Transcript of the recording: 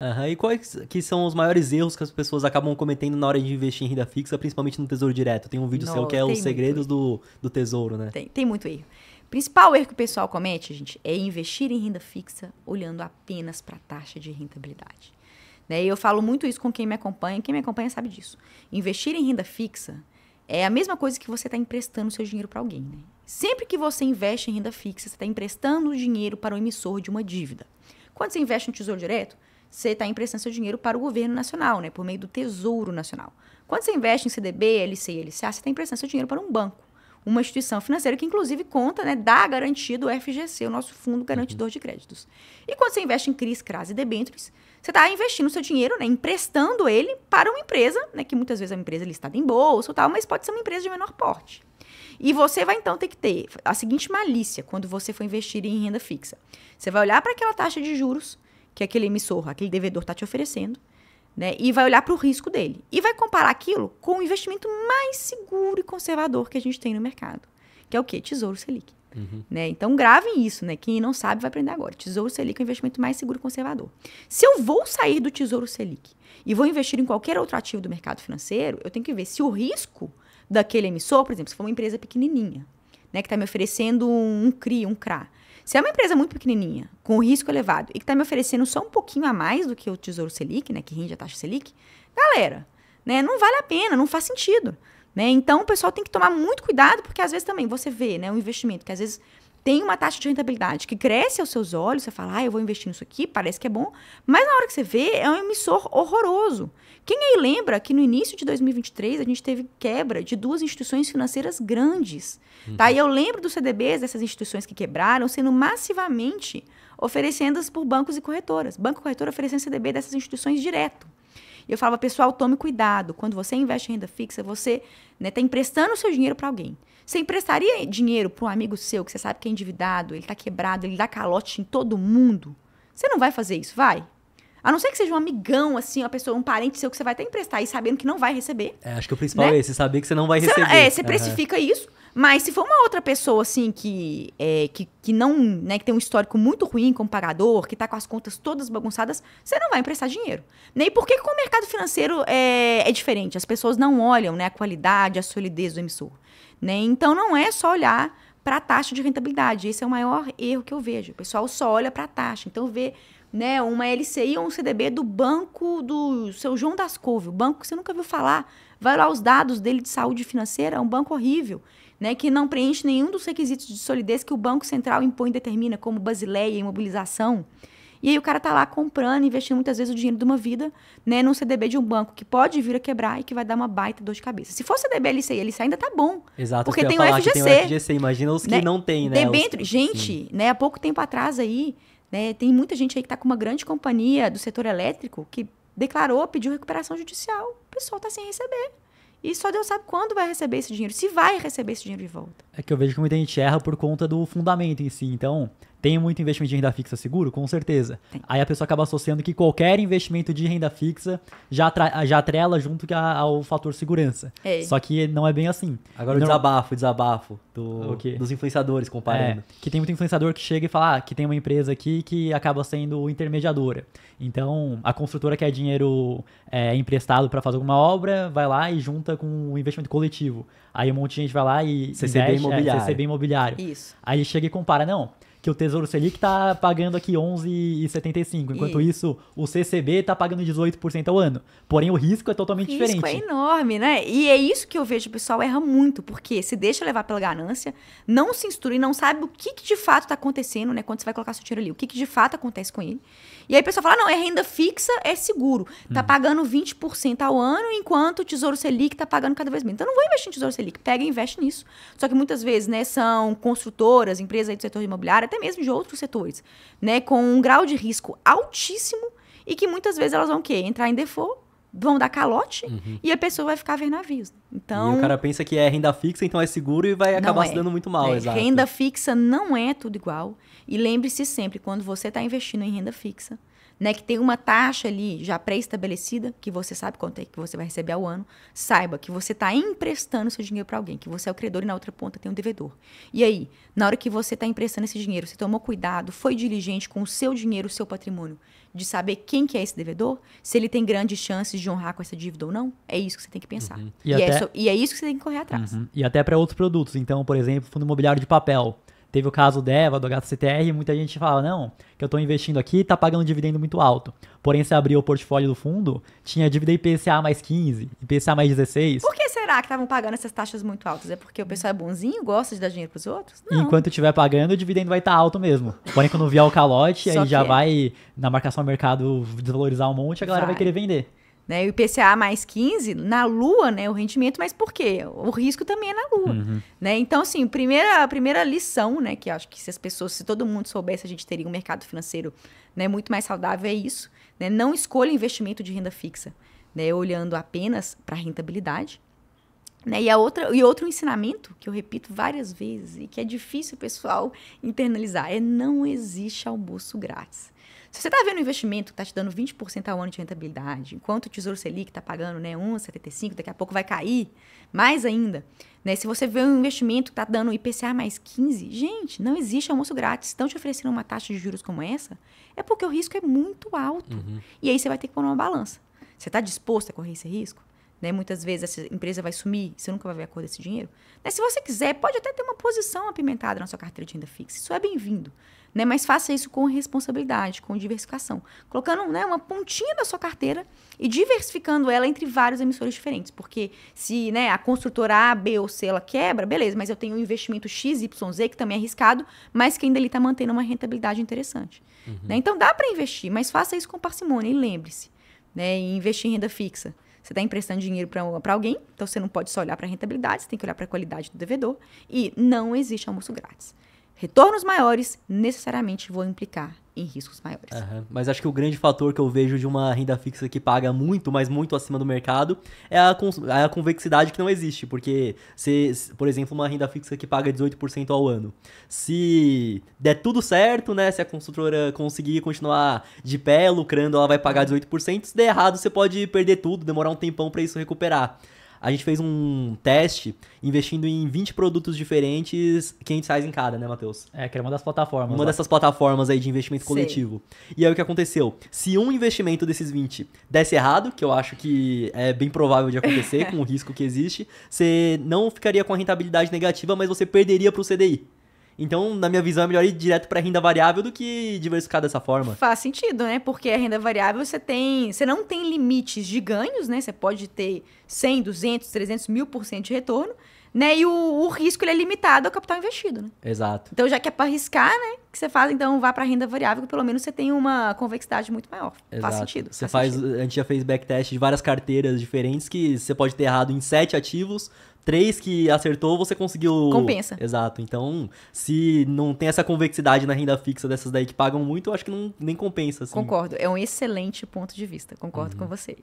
Uhum. E quais que são os maiores erros que as pessoas acabam cometendo na hora de investir em renda fixa, principalmente no Tesouro Direto? Tem um vídeo seu que é os segredos do, do tesouro, né? Tem, tem muito erro. O principal erro que o pessoal comete, gente, é investir em renda fixa olhando apenas para a taxa de rentabilidade. Né? E eu falo muito isso com quem me acompanha, quem me acompanha sabe disso. Investir em renda fixa é a mesma coisa que você está emprestando seu dinheiro para alguém. Né? Sempre que você investe em renda fixa, você está emprestando o dinheiro para o emissor de uma dívida. Quando você investe no Tesouro Direto, você está emprestando seu dinheiro para o governo nacional, né? Por meio do Tesouro Nacional. Quando você investe em CDB, LC e LCA, você está emprestando seu dinheiro para um banco, uma instituição financeira que, inclusive, conta, né, dá a garantia do FGC, o nosso Fundo Garantidor uhum. de Créditos. E quando você investe em CRIs, CRAS e debêntures, você está investindo seu dinheiro, né, emprestando ele para uma empresa, né, que muitas vezes é uma empresa listada em bolsa ou tal, mas pode ser uma empresa de menor porte. E você vai então ter que ter a seguinte malícia quando você for investir em renda fixa. Você vai olhar para aquela taxa de juros, que aquele emissor, aquele devedor está te oferecendo, né? E vai olhar para o risco dele. E vai comparar aquilo com o investimento mais seguro e conservador que a gente tem no mercado, que é o quê? Tesouro Selic. Uhum. Né? Então, gravem isso, né? Quem não sabe vai aprender agora. Tesouro Selic é o investimento mais seguro e conservador. Se eu vou sair do Tesouro Selic e vou investir em qualquer outro ativo do mercado financeiro, eu tenho que ver se o risco daquele emissor, por exemplo, se for uma empresa pequenininha, né, que está me oferecendo um, um CRI, um CRA, se é uma empresa muito pequenininha, com risco elevado, e que está me oferecendo só um pouquinho a mais do que o Tesouro Selic, né, que rende a taxa Selic, galera, né, não vale a pena, não faz sentido. Né? Então, o pessoal tem que tomar muito cuidado, porque às vezes também você vê né, um investimento que às vezes tem uma taxa de rentabilidade que cresce aos seus olhos, você fala, ah, eu vou investir nisso aqui, parece que é bom, mas na hora que você vê, é um emissor horroroso. Quem aí lembra que no início de 2023 a gente teve quebra de duas instituições financeiras grandes, tá? uhum. tá? E eu lembro dos CDBs dessas instituições que quebraram sendo massivamente oferecidas por bancos e corretoras. Banco e corretora oferecendo CDB dessas instituições direto. E eu falava, pessoal, tome cuidado. Quando você investe em renda fixa, você está né, tá emprestando o seu dinheiro para alguém. Você emprestaria dinheiro para um amigo seu que você sabe que é endividado, ele está quebrado, ele dá calote em todo mundo? Você não vai fazer isso, vai? A não ser que seja um amigão, assim, uma pessoa, um parente seu que você vai até emprestar e sabendo que não vai receber. É, acho que o principal né? é esse, saber que você não vai receber. Você, é, você precifica uhum. isso. Mas se for uma outra pessoa, assim, que, é, que, que não, né, que tem um histórico muito ruim como pagador, que tá com as contas todas bagunçadas, você não vai emprestar dinheiro. Nem porque com o mercado financeiro é, é diferente. As pessoas não olham, né, a qualidade, a solidez do emissor. Né? Então não é só olhar para a taxa de rentabilidade. Esse é o maior erro que eu vejo. O pessoal só olha para a taxa. Então vê né, uma LCI ou um CDB do banco do seu João das Couve, o banco que você nunca viu falar, Vai lá os dados dele de saúde financeira, é um banco horrível, né, que não preenche nenhum dos requisitos de solidez que o Banco Central impõe e determina, como Basileia, imobilização. E aí o cara tá lá comprando, investindo muitas vezes o dinheiro de uma vida, né, num CDB de um banco que pode vir a quebrar e que vai dar uma baita dor de cabeça. Se for CDB LCI, LCI ainda tá bom. Exato. Porque tem o, FGC, tem o FGC. imagina os né? que não tem, né? os... gente, Sim. né, há pouco tempo atrás aí, né, tem muita gente aí que tá com uma grande companhia do setor elétrico que declarou, pediu recuperação judicial. O pessoal está sem receber. E só Deus sabe quando vai receber esse dinheiro, se vai receber esse dinheiro de volta é que eu vejo que muita gente erra por conta do fundamento em si. Então, tem muito investimento de renda fixa seguro? Com certeza. Aí a pessoa acaba associando que qualquer investimento de renda fixa já, já atrela junto a, ao fator segurança. Ei. É. Só que não é bem assim. Agora não... o desabafo, o desabafo do, dos influenciadores comparando. É, que tem muito influenciador que chega e fala ah, que tem uma empresa aqui que acaba sendo intermediadora. Então, a construtora quer dinheiro é, emprestado para fazer alguma obra, vai lá e junta com o um investimento coletivo. Aí um monte de gente vai lá e. CCB investe, é, imobiliário. É, CCB imobiliário. Isso. Aí chega e compara, não que o Tesouro Selic tá pagando aqui 11,75, enquanto e... isso o CCB tá pagando 18% ao ano. Porém, o risco é totalmente diferente. O risco é enorme, né? E é isso que eu vejo, o pessoal erra muito, porque se deixa levar pela ganância, não se instrui, não sabe o que, que de fato está acontecendo, né? Quando você vai colocar seu dinheiro ali, o que, que de fato acontece com ele. E aí o pessoal fala: não, é renda fixa, é seguro. Tá hum. pagando 20% ao ano, enquanto o Tesouro Selic tá pagando cada vez menos. Então não vou investir em Tesouro Selic, pega e investe nisso. Só que muitas vezes, né, são construtoras, empresas aí do setor imobiliário, até até mesmo de outros setores, né? Com um grau de risco altíssimo e que muitas vezes elas vão o quê? Entrar em default vão dar calote uhum. e a pessoa vai ficar ver navios. Então, e o cara pensa que é renda fixa, então é seguro e vai acabar é. se dando muito mal. É. Exato. Renda fixa não é tudo igual. E lembre-se sempre, quando você está investindo em renda fixa, né, que tem uma taxa ali já pré-estabelecida, que você sabe quanto é que você vai receber ao ano, saiba que você está emprestando seu dinheiro para alguém, que você é o credor e na outra ponta tem um devedor. E aí, na hora que você está emprestando esse dinheiro, você tomou cuidado, foi diligente com o seu dinheiro, o seu patrimônio, de saber quem que é esse devedor, se ele tem grandes chances de honrar com essa dívida ou não, é isso que você tem que pensar. Uhum. E, e, é até... é isso, e, é isso, que você tem que correr atrás. Uhum. E até para outros produtos, então, por exemplo, fundo imobiliário de papel. Teve o caso Deva do HCTR, muita gente fala, não, que eu estou investindo aqui está pagando um dividendo muito alto. Porém, se abriu o portfólio do fundo, tinha dívida IPCA mais 15, IPCA mais 16. Por que será que estavam pagando essas taxas muito altas? É porque o pessoal é bonzinho, gosta de dar dinheiro para os outros? Não. Enquanto estiver pagando, o dividendo vai estar tá alto mesmo. Porém, quando vier o calote, aí já é. vai, na marcação do mercado, desvalorizar um monte, a galera vai, vai querer vender. Né? E o IPCA mais 15, na Lua, né? O rendimento, mas por quê? O risco também é na Lua. Uhum. Né? Então, assim, primeira, a primeira lição, né? Que eu acho que se as pessoas, se todo mundo soubesse, a gente teria um mercado financeiro né, muito mais saudável, é isso. Né? Não escolha investimento de renda fixa, né? Olhando apenas para a rentabilidade. Né? E, a outra, e outro ensinamento que eu repito várias vezes e que é difícil o pessoal internalizar é não existe almoço grátis. Se você está vendo um investimento que está te dando 20% ao ano de rentabilidade, enquanto o Tesouro Selic está pagando né, 1,75%, daqui a pouco vai cair mais ainda. Né? Se você vê um investimento que está dando IPCA mais 15%, gente, não existe almoço grátis. Estão te oferecendo uma taxa de juros como essa, é porque o risco é muito alto. Uhum. E aí você vai ter que pôr numa balança. Você está disposto a correr esse risco? Né? Muitas vezes essa empresa vai sumir, você nunca vai ver a cor desse dinheiro. Né? Se você quiser, pode até ter uma posição apimentada na sua carteira de renda fixa. Isso é bem-vindo. Né? Mas faça isso com responsabilidade, com diversificação. Colocando né, uma pontinha da sua carteira e diversificando ela entre vários emissores diferentes. Porque se né, a construtora A, B ou C ela quebra, beleza, mas eu tenho um investimento X, Y, Z, que também é arriscado, mas que ainda está mantendo uma rentabilidade interessante. Uhum. Né? Então dá para investir, mas faça isso com parcimônia e lembre-se. Né, investir em renda fixa você está emprestando dinheiro para alguém, então você não pode só olhar para a rentabilidade, você tem que olhar para a qualidade do devedor. E não existe almoço grátis. Retornos maiores necessariamente vão implicar em riscos maiores. Uhum. Mas acho que o grande fator que eu vejo de uma renda fixa que paga muito, mas muito acima do mercado, é a, é a convexidade que não existe. Porque, se, por exemplo, uma renda fixa que paga 18% ao ano. Se der tudo certo, né? Se a construtora conseguir continuar de pé, lucrando, ela vai pagar 18%. Se der errado, você pode perder tudo, demorar um tempão para isso recuperar. A gente fez um teste investindo em 20 produtos diferentes, 500 reais em cada, né, Matheus? É, que era uma das plataformas. Uma lá. dessas plataformas aí de investimento coletivo. Sim. E aí o que aconteceu? Se um investimento desses 20 desse errado, que eu acho que é bem provável de acontecer, com o risco que existe, você não ficaria com a rentabilidade negativa, mas você perderia para o CDI. Então, na minha visão, é melhor ir direto para renda variável do que diversificar dessa forma. Faz sentido, né? Porque a renda variável você tem, você não tem limites de ganhos, né? Você pode ter 100, 200, 300 mil por cento de retorno. Né? E o, o risco ele é limitado ao capital investido. Né? Exato. Então, já que é para arriscar, né? Que você faz, então vá para a renda variável, que pelo menos você tem uma convexidade muito maior. Exato. Faz sentido. Você faz, faz a gente já fez backtest de várias carteiras diferentes que você pode ter errado em sete ativos, três que acertou, você conseguiu. Compensa. Exato. Então, se não tem essa convexidade na renda fixa dessas daí que pagam muito, eu acho que não, nem compensa. Assim. Concordo. É um excelente ponto de vista. Concordo uhum. com você.